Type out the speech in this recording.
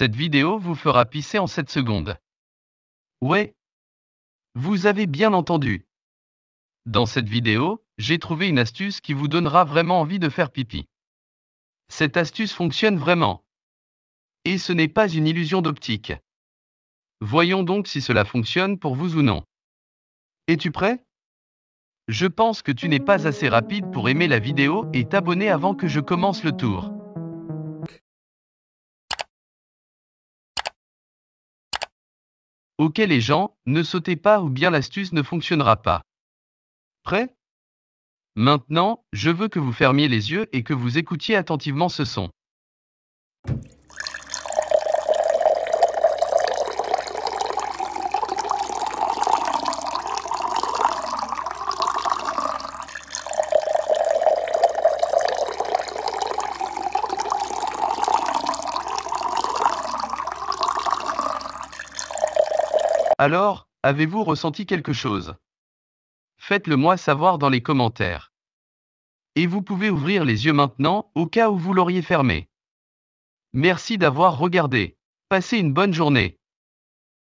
Cette vidéo vous fera pisser en 7 secondes. Ouais. Vous avez bien entendu. Dans cette vidéo, j'ai trouvé une astuce qui vous donnera vraiment envie de faire pipi. Cette astuce fonctionne vraiment. Et ce n'est pas une illusion d'optique. Voyons donc si cela fonctionne pour vous ou non. Es-tu prêt Je pense que tu n'es pas assez rapide pour aimer la vidéo et t'abonner avant que je commence le tour. Ok les gens, ne sautez pas ou bien l'astuce ne fonctionnera pas. Prêt Maintenant, je veux que vous fermiez les yeux et que vous écoutiez attentivement ce son. Alors, avez-vous ressenti quelque chose Faites-le moi savoir dans les commentaires. Et vous pouvez ouvrir les yeux maintenant, au cas où vous l'auriez fermé. Merci d'avoir regardé. Passez une bonne journée.